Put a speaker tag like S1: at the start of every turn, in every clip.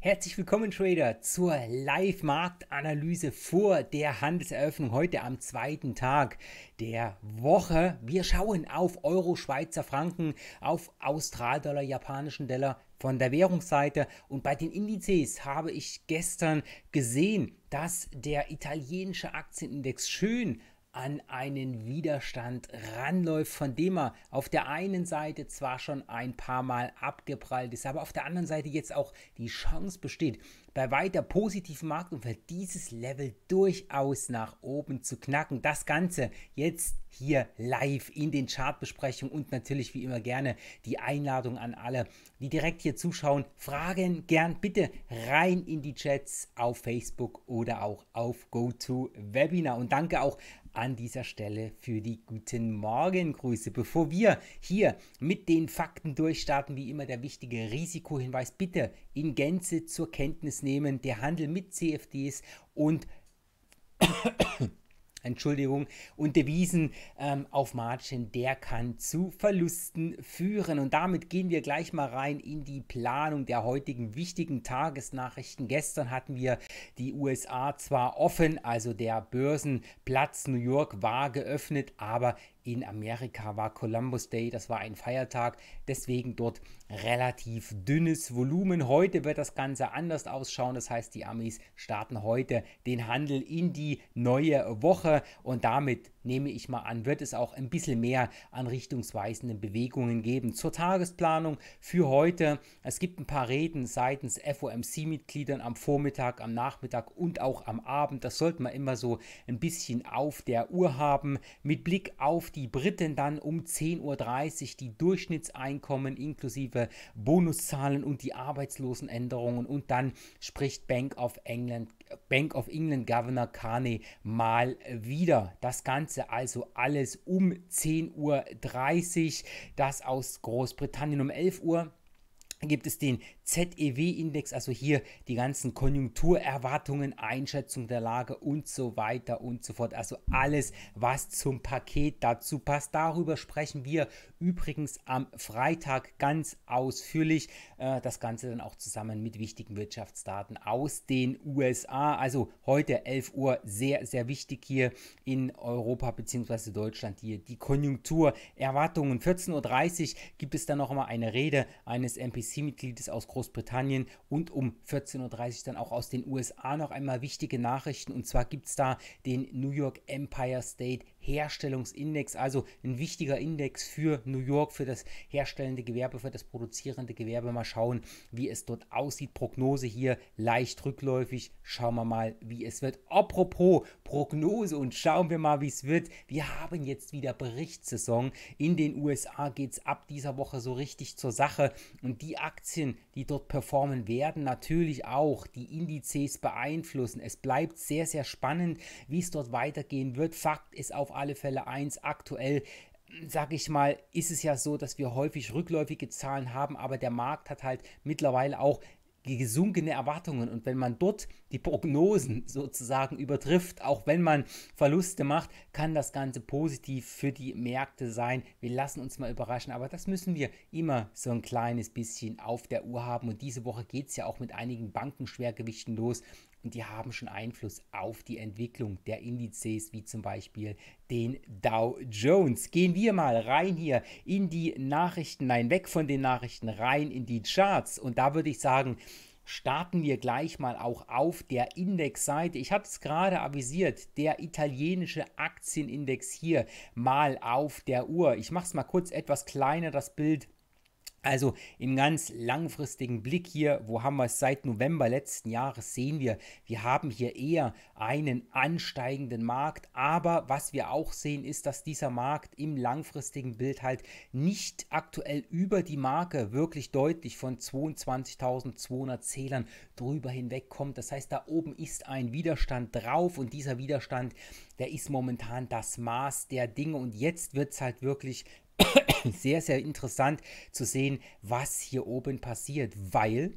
S1: Herzlich willkommen, Trader, zur Live-Marktanalyse vor der Handelseröffnung heute am zweiten Tag der Woche. Wir schauen auf Euro, Schweizer Franken, auf Australdollar, japanischen Dollar von der Währungsseite. Und bei den Indizes habe ich gestern gesehen, dass der italienische Aktienindex schön an einen Widerstand ranläuft, von dem er auf der einen Seite zwar schon ein paar Mal abgeprallt ist, aber auf der anderen Seite jetzt auch die Chance besteht, bei weiter positiven Marktumfeld dieses Level durchaus nach oben zu knacken. Das Ganze jetzt hier live in den Chartbesprechungen und natürlich wie immer gerne die Einladung an alle, die direkt hier zuschauen. Fragen gern bitte rein in die Chats auf Facebook oder auch auf GoToWebinar. Und danke auch an dieser Stelle für die guten Morgengrüße. Bevor wir hier mit den Fakten durchstarten, wie immer der wichtige Risikohinweis, bitte in Gänze zur Kenntnis nehmen. Der Handel mit CFDs und Entschuldigung, und Devisen ähm, auf Margin, der kann zu Verlusten führen. Und damit gehen wir gleich mal rein in die Planung der heutigen wichtigen Tagesnachrichten. Gestern hatten wir die USA zwar offen, also der Börsenplatz New York war geöffnet, aber in Amerika war Columbus Day, das war ein Feiertag, deswegen dort relativ dünnes Volumen. Heute wird das Ganze anders ausschauen, das heißt, die Amis starten heute den Handel in die neue Woche und damit nehme ich mal an, wird es auch ein bisschen mehr an richtungsweisenden Bewegungen geben. Zur Tagesplanung für heute. Es gibt ein paar Reden seitens FOMC-Mitgliedern am Vormittag, am Nachmittag und auch am Abend. Das sollte man immer so ein bisschen auf der Uhr haben. Mit Blick auf die Briten dann um 10.30 Uhr die Durchschnittseinkommen inklusive Bonuszahlen und die Arbeitslosenänderungen. Und dann spricht Bank of England Bank of England Governor Carney mal wieder. Das Ganze also alles um 10.30 Uhr, das aus Großbritannien um 11 Uhr gibt es den ZEW-Index, also hier die ganzen Konjunkturerwartungen, Einschätzung der Lage und so weiter und so fort. Also alles, was zum Paket dazu passt. Darüber sprechen wir übrigens am Freitag ganz ausführlich. Äh, das Ganze dann auch zusammen mit wichtigen Wirtschaftsdaten aus den USA. Also heute 11 Uhr sehr, sehr wichtig hier in Europa bzw. Deutschland hier die Konjunkturerwartungen. 14.30 Uhr gibt es dann noch einmal eine Rede eines MPC-Mitgliedes aus Großbritannien. Großbritannien und um 14.30 Uhr dann auch aus den USA noch einmal wichtige Nachrichten. Und zwar gibt es da den New York Empire State Herstellungsindex, also ein wichtiger Index für New York, für das herstellende Gewerbe, für das produzierende Gewerbe. Mal schauen, wie es dort aussieht. Prognose hier leicht rückläufig. Schauen wir mal, wie es wird. Apropos Prognose und schauen wir mal, wie es wird. Wir haben jetzt wieder Berichtssaison. In den USA geht es ab dieser Woche so richtig zur Sache. Und die Aktien, die dort performen, werden natürlich auch die Indizes beeinflussen. Es bleibt sehr, sehr spannend, wie es dort weitergehen wird. Fakt ist, auf alle Fälle eins. Aktuell sag ich mal, ist es ja so, dass wir häufig rückläufige Zahlen haben, aber der Markt hat halt mittlerweile auch gesunkene Erwartungen und wenn man dort die Prognosen sozusagen übertrifft, auch wenn man Verluste macht, kann das Ganze positiv für die Märkte sein. Wir lassen uns mal überraschen, aber das müssen wir immer so ein kleines bisschen auf der Uhr haben und diese Woche geht es ja auch mit einigen Bankenschwergewichten los und die haben schon Einfluss auf die Entwicklung der Indizes, wie zum Beispiel den Dow Jones. Gehen wir mal rein hier in die Nachrichten, nein, weg von den Nachrichten, rein in die Charts. Und da würde ich sagen, starten wir gleich mal auch auf der Indexseite. Ich habe es gerade avisiert, der italienische Aktienindex hier mal auf der Uhr. Ich mache es mal kurz etwas kleiner, das Bild also im ganz langfristigen Blick hier, wo haben wir es seit November letzten Jahres, sehen wir, wir haben hier eher einen ansteigenden Markt. Aber was wir auch sehen, ist, dass dieser Markt im langfristigen Bild halt nicht aktuell über die Marke wirklich deutlich von 22.200 Zählern drüber hinwegkommt. Das heißt, da oben ist ein Widerstand drauf und dieser Widerstand, der ist momentan das Maß der Dinge. Und jetzt wird es halt wirklich sehr, sehr interessant zu sehen, was hier oben passiert, weil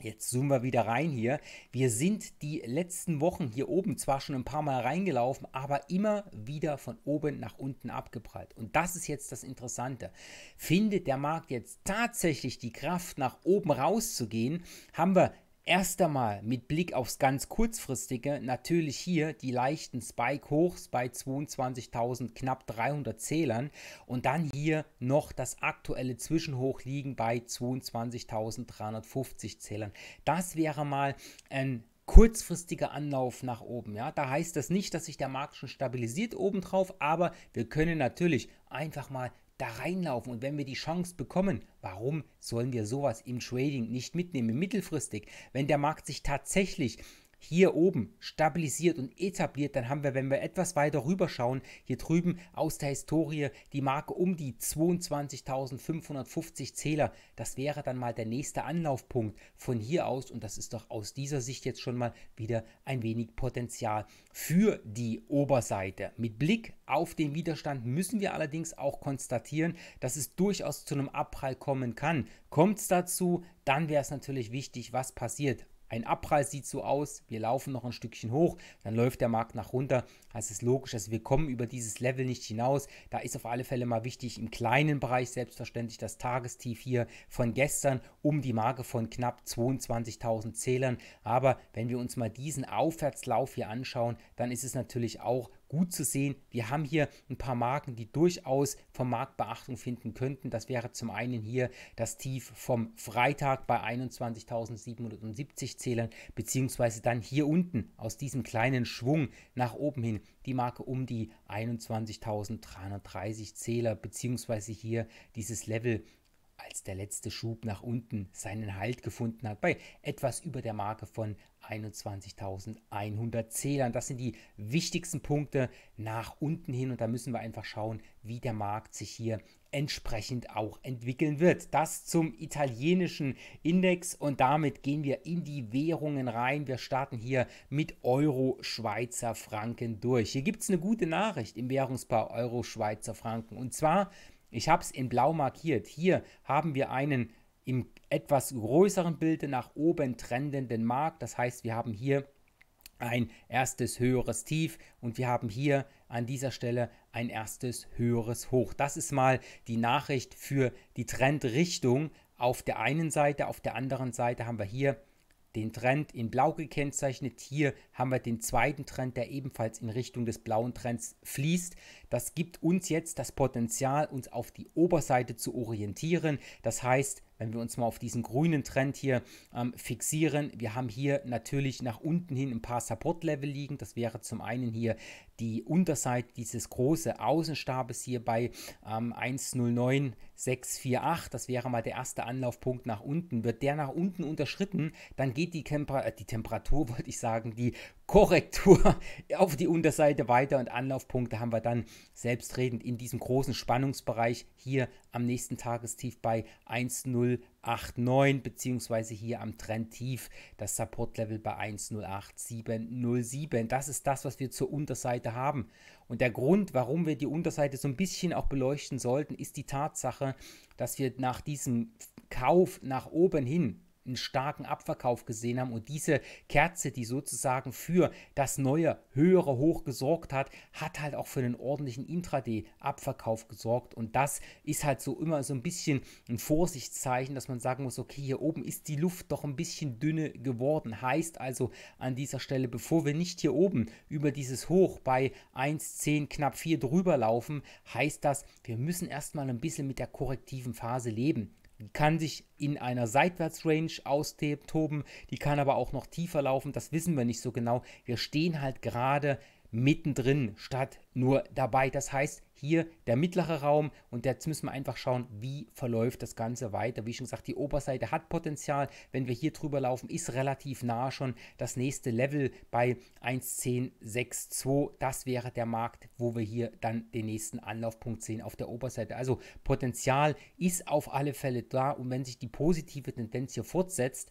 S1: Jetzt zoomen wir wieder rein hier. Wir sind die letzten Wochen hier oben zwar schon ein paar Mal reingelaufen, aber immer wieder von oben nach unten abgeprallt. Und das ist jetzt das Interessante. Findet der Markt jetzt tatsächlich die Kraft, nach oben rauszugehen, haben wir Erst einmal mit Blick aufs ganz kurzfristige natürlich hier die leichten Spike hochs bei 22.000 knapp 300 Zählern und dann hier noch das aktuelle Zwischenhoch liegen bei 22.350 Zählern. Das wäre mal ein kurzfristiger Anlauf nach oben. Ja, da heißt das nicht, dass sich der Markt schon stabilisiert obendrauf, aber wir können natürlich einfach mal da reinlaufen und wenn wir die Chance bekommen, warum sollen wir sowas im Trading nicht mitnehmen, mittelfristig, wenn der Markt sich tatsächlich hier oben stabilisiert und etabliert, dann haben wir, wenn wir etwas weiter rüber schauen, hier drüben aus der Historie die Marke um die 22.550 Zähler. Das wäre dann mal der nächste Anlaufpunkt von hier aus und das ist doch aus dieser Sicht jetzt schon mal wieder ein wenig Potenzial für die Oberseite. Mit Blick auf den Widerstand müssen wir allerdings auch konstatieren, dass es durchaus zu einem Abprall kommen kann. Kommt es dazu, dann wäre es natürlich wichtig, was passiert ein Abpreis sieht so aus, wir laufen noch ein Stückchen hoch, dann läuft der Markt nach runter. Das also ist logisch, also wir kommen über dieses Level nicht hinaus. Da ist auf alle Fälle mal wichtig, im kleinen Bereich selbstverständlich das Tagestief hier von gestern um die Marke von knapp 22.000 Zählern. Aber wenn wir uns mal diesen Aufwärtslauf hier anschauen, dann ist es natürlich auch gut zu sehen. Wir haben hier ein paar Marken, die durchaus vom Markt Beachtung finden könnten. Das wäre zum einen hier das Tief vom Freitag bei 21.770 Zählern, beziehungsweise dann hier unten aus diesem kleinen Schwung nach oben hin die Marke um die 21.330 Zähler, beziehungsweise hier dieses Level als der letzte Schub nach unten seinen Halt gefunden hat, bei etwas über der Marke von 21.100 Zählern. Das sind die wichtigsten Punkte nach unten hin und da müssen wir einfach schauen, wie der Markt sich hier entsprechend auch entwickeln wird. Das zum italienischen Index und damit gehen wir in die Währungen rein. Wir starten hier mit Euro, Schweizer Franken durch. Hier gibt es eine gute Nachricht im Währungspaar Euro, Schweizer Franken und zwar ich habe es in blau markiert. Hier haben wir einen im etwas größeren Bilde nach oben trendenden Markt. Das heißt, wir haben hier ein erstes höheres Tief und wir haben hier an dieser Stelle ein erstes höheres Hoch. Das ist mal die Nachricht für die Trendrichtung auf der einen Seite. Auf der anderen Seite haben wir hier den Trend in blau gekennzeichnet. Hier haben wir den zweiten Trend, der ebenfalls in Richtung des blauen Trends fließt. Das gibt uns jetzt das Potenzial, uns auf die Oberseite zu orientieren. Das heißt, wenn wir uns mal auf diesen grünen Trend hier ähm, fixieren, wir haben hier natürlich nach unten hin ein paar Support-Level liegen. Das wäre zum einen hier die Unterseite dieses großen Außenstabes hier bei ähm, 1,09648. Das wäre mal der erste Anlaufpunkt nach unten. Wird der nach unten unterschritten, dann geht die, Temper äh, die Temperatur, wollte ich sagen, die Korrektur auf die Unterseite weiter und Anlaufpunkte haben wir dann selbstredend in diesem großen Spannungsbereich hier am nächsten Tagestief bei 1089 beziehungsweise hier am Trendtief das Supportlevel bei 108707. Das ist das, was wir zur Unterseite haben. Und der Grund, warum wir die Unterseite so ein bisschen auch beleuchten sollten, ist die Tatsache, dass wir nach diesem Kauf nach oben hin einen starken Abverkauf gesehen haben. Und diese Kerze, die sozusagen für das neue, höhere Hoch gesorgt hat, hat halt auch für einen ordentlichen Intraday-Abverkauf gesorgt. Und das ist halt so immer so ein bisschen ein Vorsichtszeichen, dass man sagen muss, okay, hier oben ist die Luft doch ein bisschen dünne geworden. Heißt also an dieser Stelle, bevor wir nicht hier oben über dieses Hoch bei 1,10 knapp 4 drüber laufen, heißt das, wir müssen erstmal ein bisschen mit der korrektiven Phase leben kann sich in einer Seitwärtsrange austoben, die kann aber auch noch tiefer laufen, das wissen wir nicht so genau. Wir stehen halt gerade mittendrin statt nur dabei. Das heißt, hier der mittlere Raum und jetzt müssen wir einfach schauen, wie verläuft das Ganze weiter. Wie schon gesagt, die Oberseite hat Potenzial. Wenn wir hier drüber laufen, ist relativ nah schon das nächste Level bei 1.10.6.2. Das wäre der Markt, wo wir hier dann den nächsten Anlaufpunkt sehen auf der Oberseite. Also Potenzial ist auf alle Fälle da und wenn sich die positive Tendenz hier fortsetzt,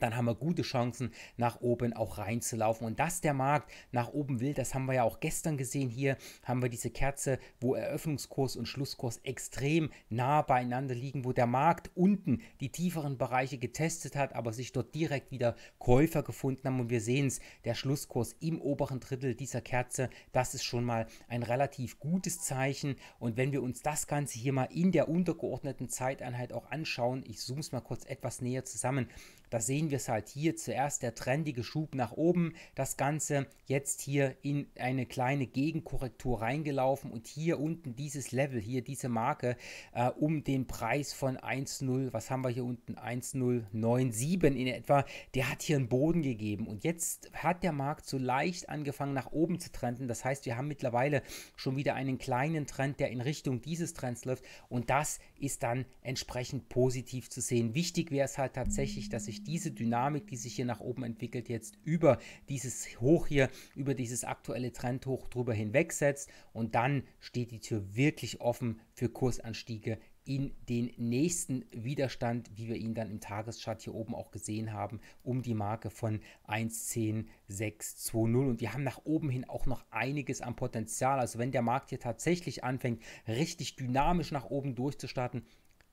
S1: dann haben wir gute Chancen, nach oben auch reinzulaufen. Und dass der Markt nach oben will, das haben wir ja auch gestern gesehen. Hier haben wir diese Kerze, wo Eröffnungskurs und Schlusskurs extrem nah beieinander liegen, wo der Markt unten die tieferen Bereiche getestet hat, aber sich dort direkt wieder Käufer gefunden haben. Und wir sehen es, der Schlusskurs im oberen Drittel dieser Kerze, das ist schon mal ein relativ gutes Zeichen. Und wenn wir uns das Ganze hier mal in der untergeordneten Zeiteinheit auch anschauen, ich zoome es mal kurz etwas näher zusammen, da sehen sehen wir es halt hier zuerst der trendige Schub nach oben, das Ganze jetzt hier in eine kleine Gegenkorrektur reingelaufen und hier unten dieses Level, hier diese Marke äh, um den Preis von 1,0, was haben wir hier unten, 1,097 in etwa, der hat hier einen Boden gegeben und jetzt hat der Markt so leicht angefangen nach oben zu trenden, das heißt wir haben mittlerweile schon wieder einen kleinen Trend, der in Richtung dieses Trends läuft und das ist dann entsprechend positiv zu sehen. Wichtig wäre es halt tatsächlich, dass sich diese Dynamik, die sich hier nach oben entwickelt, jetzt über dieses Hoch hier, über dieses aktuelle Trendhoch drüber hinwegsetzt und dann steht die Tür wirklich offen für Kursanstiege in den nächsten Widerstand, wie wir ihn dann im Tageschart hier oben auch gesehen haben, um die Marke von 1.10.620. Und wir haben nach oben hin auch noch einiges an Potenzial. Also wenn der Markt hier tatsächlich anfängt, richtig dynamisch nach oben durchzustarten,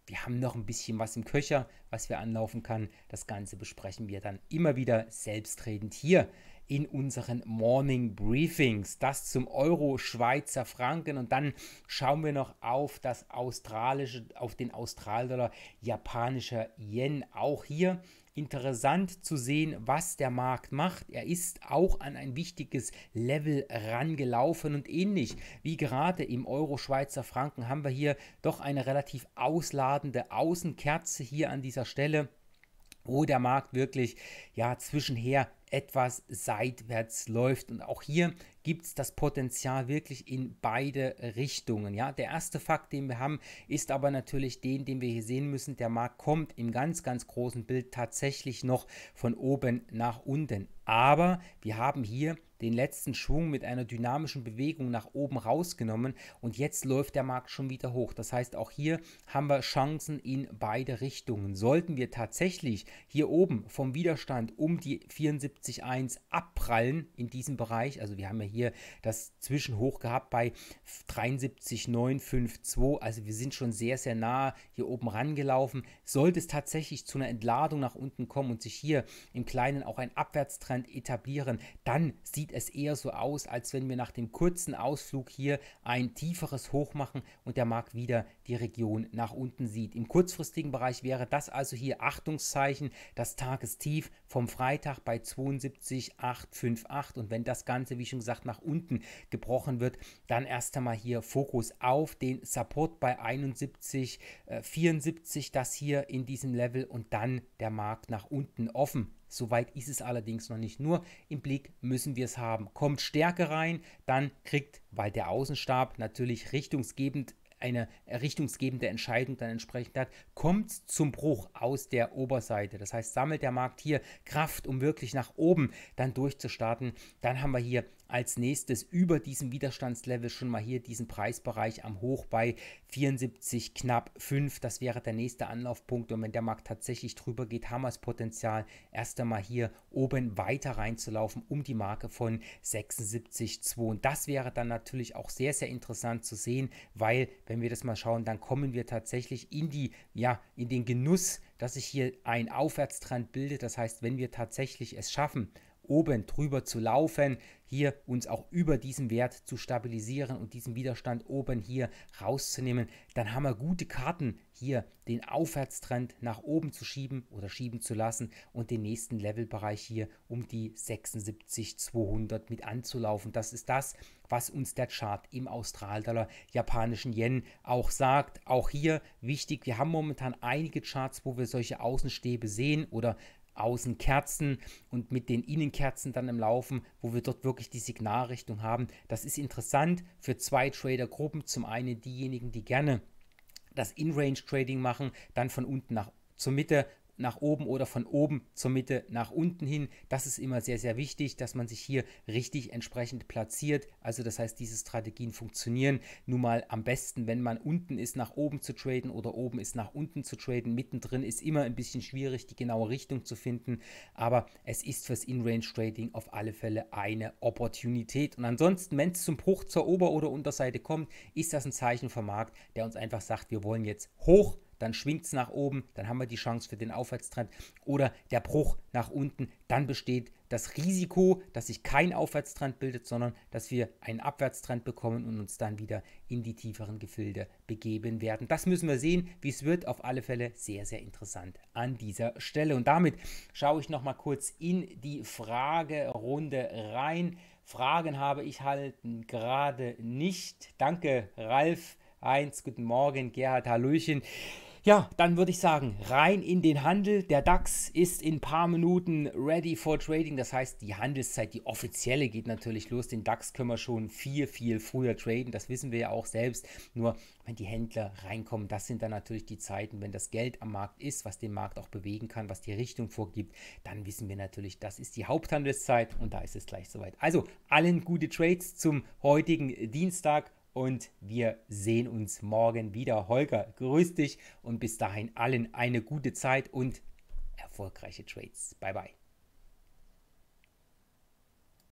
S1: wir haben noch ein bisschen was im Köcher, was wir anlaufen kann. Das Ganze besprechen wir dann immer wieder selbstredend hier in unseren Morning Briefings. Das zum Euro Schweizer Franken und dann schauen wir noch auf das australische, auf den Australdollar japanischer Yen. Auch hier interessant zu sehen, was der Markt macht. Er ist auch an ein wichtiges Level rangelaufen und ähnlich wie gerade im Euro-Schweizer Franken haben wir hier doch eine relativ ausladende Außenkerze hier an dieser Stelle wo der Markt wirklich ja zwischenher etwas seitwärts läuft und auch hier gibt es das Potenzial wirklich in beide Richtungen. Ja, der erste Fakt, den wir haben, ist aber natürlich den, den wir hier sehen müssen. Der Markt kommt im ganz, ganz großen Bild tatsächlich noch von oben nach unten. Aber wir haben hier den letzten Schwung mit einer dynamischen Bewegung nach oben rausgenommen und jetzt läuft der Markt schon wieder hoch. Das heißt, auch hier haben wir Chancen in beide Richtungen. Sollten wir tatsächlich hier oben vom Widerstand um die 74,1 abprallen in diesem Bereich, also wir haben ja hier das Zwischenhoch gehabt bei 73,952, also wir sind schon sehr, sehr nah hier oben rangelaufen. Sollte es tatsächlich zu einer Entladung nach unten kommen und sich hier im Kleinen auch ein Abwärtstrend etablieren, dann sieht sieht es eher so aus, als wenn wir nach dem kurzen Ausflug hier ein tieferes Hoch machen und der Markt wieder die Region nach unten sieht. Im kurzfristigen Bereich wäre das also hier Achtungszeichen, das Tagestief vom Freitag bei 72,858 und wenn das Ganze, wie schon gesagt, nach unten gebrochen wird, dann erst einmal hier Fokus auf den Support bei 71,74, äh, das hier in diesem Level und dann der Markt nach unten offen. Soweit ist es allerdings noch nicht. Nur im Blick müssen wir es haben. Kommt Stärke rein, dann kriegt, weil der Außenstab natürlich richtungsgebend eine äh, richtungsgebende Entscheidung dann entsprechend hat, kommt zum Bruch aus der Oberseite. Das heißt, sammelt der Markt hier Kraft, um wirklich nach oben dann durchzustarten, dann haben wir hier als nächstes über diesem Widerstandslevel schon mal hier diesen Preisbereich am Hoch bei 74 knapp 5. Das wäre der nächste Anlaufpunkt. Und wenn der Markt tatsächlich drüber geht, haben wir das Potenzial, erst einmal hier oben weiter reinzulaufen um die Marke von 76,2. Und das wäre dann natürlich auch sehr, sehr interessant zu sehen, weil, wenn wir das mal schauen, dann kommen wir tatsächlich in die, ja, in den Genuss, dass sich hier ein Aufwärtstrend bildet. Das heißt, wenn wir tatsächlich es schaffen, oben drüber zu laufen, hier uns auch über diesen Wert zu stabilisieren und diesen Widerstand oben hier rauszunehmen, dann haben wir gute Karten, hier den Aufwärtstrend nach oben zu schieben oder schieben zu lassen und den nächsten Levelbereich hier um die 76.200 mit anzulaufen. Das ist das, was uns der Chart im Australdollar japanischen Yen auch sagt. Auch hier wichtig, wir haben momentan einige Charts, wo wir solche Außenstäbe sehen oder Außenkerzen und mit den Innenkerzen dann im Laufen, wo wir dort wirklich die Signalrichtung haben. Das ist interessant für zwei Tradergruppen. Zum einen diejenigen, die gerne das In-Range-Trading machen, dann von unten nach zur Mitte nach oben oder von oben zur Mitte nach unten hin. Das ist immer sehr, sehr wichtig, dass man sich hier richtig entsprechend platziert. Also das heißt, diese Strategien funktionieren nun mal am besten, wenn man unten ist, nach oben zu traden oder oben ist, nach unten zu traden. Mittendrin ist immer ein bisschen schwierig, die genaue Richtung zu finden, aber es ist fürs In-Range-Trading auf alle Fälle eine Opportunität. Und ansonsten, wenn es zum Bruch zur Ober- oder Unterseite kommt, ist das ein Zeichen vom Markt, der uns einfach sagt, wir wollen jetzt hoch dann schwingt es nach oben, dann haben wir die Chance für den Aufwärtstrend oder der Bruch nach unten, dann besteht das Risiko, dass sich kein Aufwärtstrend bildet, sondern dass wir einen Abwärtstrend bekommen und uns dann wieder in die tieferen Gefilde begeben werden. Das müssen wir sehen, wie es wird. Auf alle Fälle sehr, sehr interessant an dieser Stelle. Und damit schaue ich nochmal kurz in die Fragerunde rein. Fragen habe ich halten gerade nicht. Danke, Ralf. Eins, guten Morgen, Gerhard Hallöchen. Ja, dann würde ich sagen, rein in den Handel. Der DAX ist in ein paar Minuten ready for trading. Das heißt, die Handelszeit, die offizielle geht natürlich los. Den DAX können wir schon viel, viel früher traden. Das wissen wir ja auch selbst. Nur wenn die Händler reinkommen, das sind dann natürlich die Zeiten, wenn das Geld am Markt ist, was den Markt auch bewegen kann, was die Richtung vorgibt, dann wissen wir natürlich, das ist die Haupthandelszeit und da ist es gleich soweit. Also allen gute Trades zum heutigen Dienstag und wir sehen uns morgen wieder. Holger, grüß dich und bis dahin allen eine gute Zeit und erfolgreiche Trades. Bye bye.